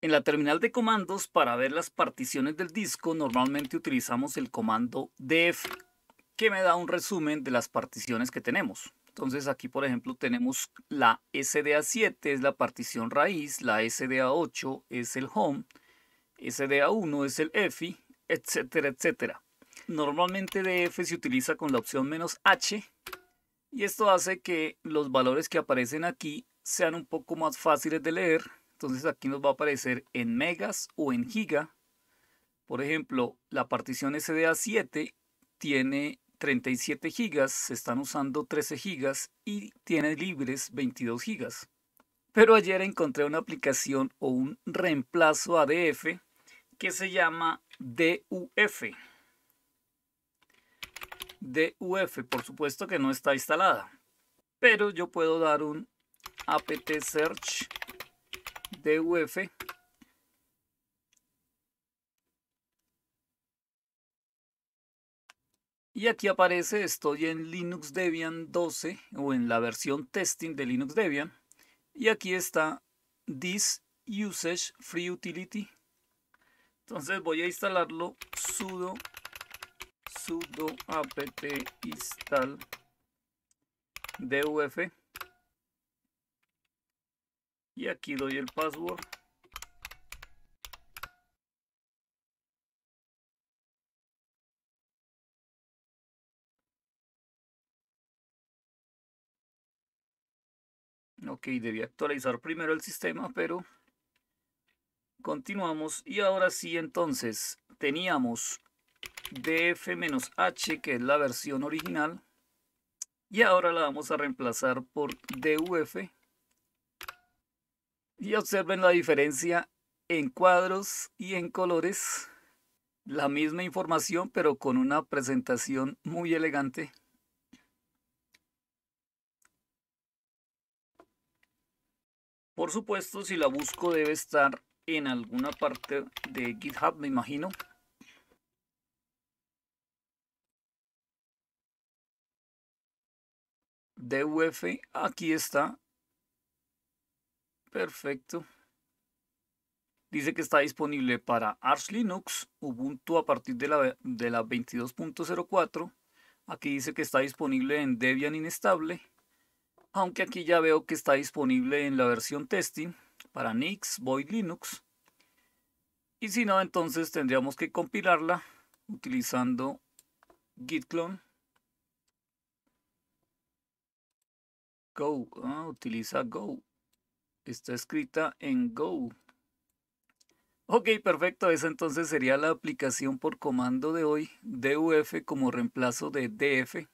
En la terminal de comandos, para ver las particiones del disco, normalmente utilizamos el comando df, que me da un resumen de las particiones que tenemos. Entonces aquí, por ejemplo, tenemos la SDA7, es la partición raíz, la SDA8 es el home, SDA1 es el EFI, etcétera, etcétera. Normalmente DF se utiliza con la opción menos "-h", y esto hace que los valores que aparecen aquí sean un poco más fáciles de leer entonces aquí nos va a aparecer en megas o en giga. Por ejemplo, la partición SDA7 tiene 37 gigas, se están usando 13 gigas y tiene libres 22 gigas. Pero ayer encontré una aplicación o un reemplazo ADF que se llama DUF. DUF, por supuesto que no está instalada, pero yo puedo dar un apt search DUF Y aquí aparece, estoy en Linux Debian 12 o en la versión testing de Linux Debian. Y aquí está this usage free utility. Entonces voy a instalarlo sudo sudo apt install duf y aquí doy el password ok debía actualizar primero el sistema pero continuamos y ahora sí entonces teníamos df-h que es la versión original y ahora la vamos a reemplazar por duf y observen la diferencia en cuadros y en colores. La misma información, pero con una presentación muy elegante. Por supuesto, si la busco debe estar en alguna parte de GitHub, me imagino. DUF, aquí está. Perfecto. Dice que está disponible para Arch Linux, Ubuntu a partir de la, de la 22.04. Aquí dice que está disponible en Debian inestable, aunque aquí ya veo que está disponible en la versión testing para Nix, Void Linux. Y si no, entonces tendríamos que compilarla utilizando git clone. Go, ah, utiliza Go está escrita en Go. Ok, perfecto. Esa entonces sería la aplicación por comando de hoy, DUF como reemplazo de DF.